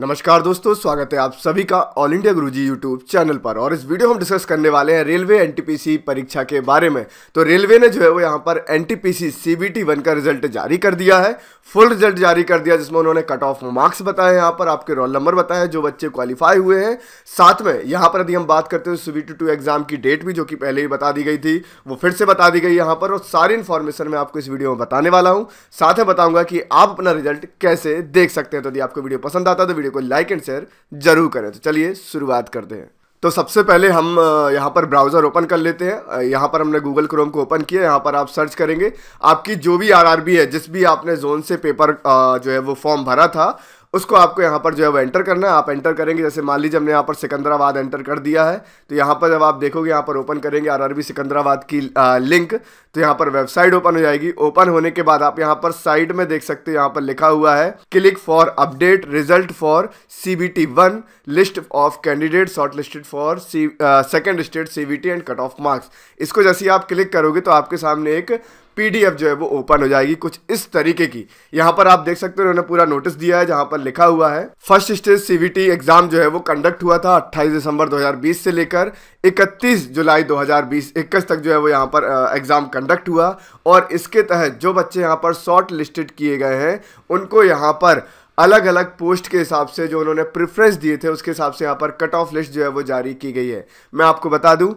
नमस्कार दोस्तों स्वागत है आप सभी का all India Guruji YouTube channel पर और इस वीडियो हम डिस्कस करने वाले हैं रेलवे एनटीपीसी परीक्षा के बारे में तो रेलवे ने जो है वो यहाँ पर एनटीपीसी सीबीटी वन का रिजल्ट जारी कर दिया है फुल रिजल्ट जारी कर दिया जिसमें उन्होंने कट ऑफ मार्क्स बताए यहाँ पर आपके रोल नंबर बताए जो बच्चे क्वालिफाई हुए हैं साथ में यहाँ पर यदि हम बात करते हैं सीबीटी टू एग्जाम की डेट भी जो कि पहले ही बता दी गई थी वो फिर से बता दी गई यहाँ पर और सारी इन्फॉर्मेशन मैं आपको इस वीडियो में बताने वाला हूँ साथ ही बताऊँगा कि आप अपना रिजल्ट कैसे देख सकते हैं तो यदि आपको वीडियो पसंद आता तो वीडियो को लाइक एंड शेयर जरूर करें तो चलिए शुरुआत करते हैं तो सबसे पहले हम यहाँ पर ब्राउज़र ओपन कर लेते हैं यहाँ पर हमने गूगल क्रोम को ओपन किया यहाँ पर आप सर्च करेंगे आपकी जो भी आरआरबी है जिस भी आपने जोन से पेपर जो है वो फॉर्म भरा था उसको आपको यहाँ पर जो है वो एंटर करना है आप एंटर करेंगे जैसे मान लीजिए हमने यहाँ पर सिकंदराबाद एंटर कर दिया है तो यहाँ पर जब आप देखोगे यहाँ पर ओपन करेंगे आरआरबी सिकंदराबाद की आ, लिंक तो यहाँ पर वेबसाइट ओपन हो जाएगी ओपन होने के बाद आप यहाँ पर साइड में देख सकते हो यहाँ पर लिखा हुआ है click for update result for C B T one list of candidate short listed for C second state C B T and cut off marks इसको जैसे आप क्लिक करोगे तो आपके सामने एक पीडीएफ जो है वो ओपन हो जाएगी कुछ इस तरीके की यहाँ पर आप देख सकते हो उन्होंने पूरा नोटिस दिया है जहाँ पर लिखा हुआ है फर्स्ट स्टेज सीवीटी एग्जाम जो है वो कंडक्ट हुआ था 28 दिसंबर 2020 से लेकर 31 जुलाई 2020 21 तक जो है वो यहाँ पर एग्जाम कंडक्ट हुआ और इसके तहत जो बच्चे यहाँ पर शॉर्ट लिस्टेड किए गए हैं उनको यहाँ पर अलग अलग पोस्ट के हिसाब से जो उन्होंने प्रेफरेंस दिए थे उसके हिसाब से यहाँ पर कट ऑफ लिस्ट जो है वो जारी की गई है मैं आपको बता दूं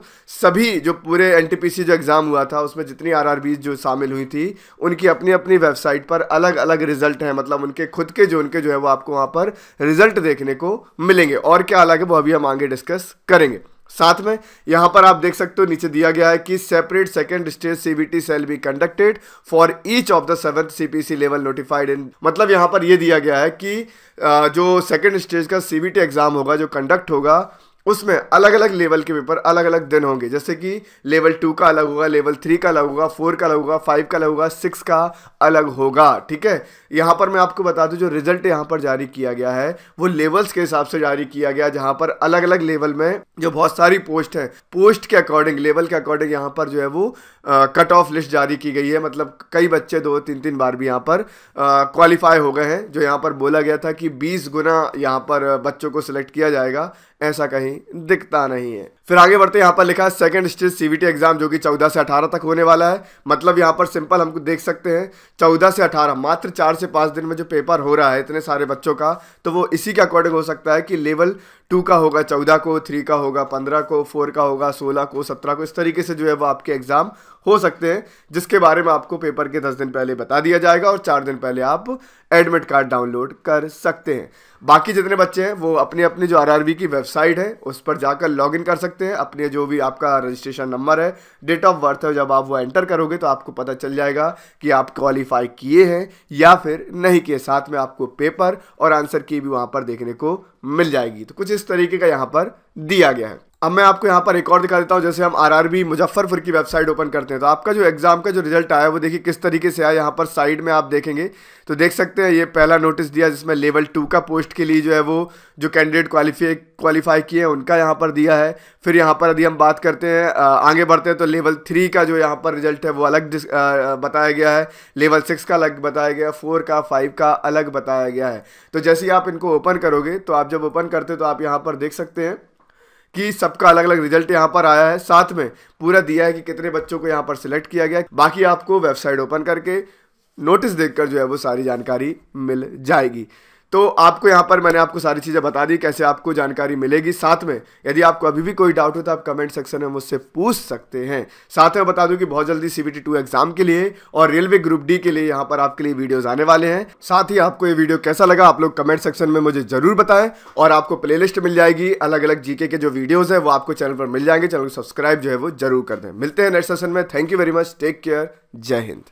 सभी जो पूरे एनटीपीसी जो एग्ज़ाम हुआ था उसमें जितनी आर जो शामिल हुई थी उनकी अपनी अपनी वेबसाइट पर अलग अलग रिजल्ट हैं मतलब उनके खुद के जो उनके जो है वो आपको वहाँ पर रिजल्ट देखने को मिलेंगे और क्या अलग है वो अभी हम आगे डिस्कस करेंगे साथ में यहां पर आप देख सकते हो नीचे दिया गया है कि separate second stage CBT shall be conducted for each of the seven CPC level notified in मतलब यहां पर यह दिया गया है कि जो सेकेंड स्टेज का सीबीटी एग्जाम होगा जो कंडक्ट होगा उसमें अलग अलग लेवल के पेपर अलग अलग दिन होंगे जैसे कि लेवल टू का अलग होगा लेवल थ्री का अलग होगा फोर का अलग होगा फाइव का अलग होगा सिक्स का अलग होगा ठीक है यहाँ पर मैं आपको बता दूँ जो रिजल्ट यहाँ पर जारी किया गया है वो लेवल्स के हिसाब से जारी किया गया जहाँ पर अलग अलग लेवल में जो बहुत सारी पोस्ट है पोस्ट के अकॉर्डिंग लेवल के अकॉर्डिंग यहाँ पर जो है वो कट ऑफ लिस्ट जारी की गई है मतलब कई बच्चे दो तीन तीन बार भी यहाँ पर क्वालिफाई हो गए हैं जो यहाँ पर बोला गया था कि बीस गुना यहाँ पर बच्चों को सिलेक्ट किया जाएगा ऐसा कहीं दिखता नहीं है फिर आगे बढ़ते यहाँ पर लिखा है सेकंड स्टेज सीबीटी एग्जाम जो कि 14 से 18 तक होने वाला है मतलब यहाँ पर सिंपल हमको देख सकते हैं 14 से 18 मात्र चार से पाँच दिन में जो पेपर हो रहा है इतने सारे बच्चों का तो वो इसी के अकॉर्डिंग हो सकता है कि लेवल टू का होगा चौदह को थ्री का होगा पंद्रह को फोर का होगा सोलह को सत्रह को इस तरीके से जो है वो आपके एग्ज़ाम हो सकते हैं जिसके बारे में आपको पेपर के दस दिन पहले बता दिया जाएगा और चार दिन पहले आप एडमिट कार्ड डाउनलोड कर सकते हैं बाकी जितने बच्चे हैं वो अपनी अपनी जो आरआरबी की वेबसाइट है उस पर जाकर लॉग कर सकते सकते हैं अपने जो भी आपका रजिस्ट्रेशन नंबर है डेट ऑफ बर्थ है जब आप वो एंटर करोगे तो आपको पता चल जाएगा कि आप क्वालिफाई किए हैं या फिर नहीं किए साथ में आपको पेपर और आंसर की भी वहाँ पर देखने को मिल जाएगी तो कुछ इस तरीके का यहाँ पर दिया गया है अब मैं आपको यहाँ पर एक और दिखा देता हूँ जैसे हम आरआरबी मुजफ्फरपुर की वेबसाइट ओपन करते हैं तो आपका जो एग्ज़ाम का जो रिजल्ट आया वो देखिए किस तरीके से आया यहाँ पर साइड में आप देखेंगे तो देख सकते हैं ये पहला नोटिस दिया जिसमें लेवल टू का पोस्ट के लिए जो है वो जो कैंडिडेट क्वालिफाई क्वालिफाई किए हैं उनका यहाँ पर दिया है फिर यहाँ पर यदि हम बात करते हैं आगे बढ़ते हैं तो लेवल थ्री का जो यहाँ पर रिजल्ट है वो अलग बताया गया है लेवल सिक्स का अलग बताया गया फोर का फाइव का अलग बताया गया है तो जैसे ही आप इनको ओपन करोगे तो आप जब ओपन करते हो तो आप यहाँ पर देख सकते हैं कि सबका अलग अलग रिजल्ट यहाँ पर आया है साथ में पूरा दिया है कि कितने बच्चों को यहाँ पर सिलेक्ट किया गया बाकी आपको वेबसाइट ओपन करके नोटिस देखकर जो है वो सारी जानकारी मिल जाएगी तो आपको यहाँ पर मैंने आपको सारी चीज़ें बता दी कैसे आपको जानकारी मिलेगी साथ में यदि आपको अभी भी कोई डाउट हो तो आप कमेंट सेक्शन में मुझसे पूछ सकते हैं साथ में बता दूं कि बहुत जल्दी सी टू एग्जाम के लिए और रेलवे ग्रुप डी के लिए यहाँ पर आपके लिए वीडियोज आने वाले हैं साथ ही आपको ये वीडियो कैसा लगा आप लोग कमेंट सेक्शन में मुझे जरूर बताएं और आपको प्ले मिल जाएगी अलग अलग जीके के जो वीडियोज़ हैं वो आपको चैनल पर मिल जाएंगे चैनल को सब्सक्राइब जो है वो जरूर कर दें मिलते हैं नेक्स्ट सेशन में thank you very much take care जय हिंद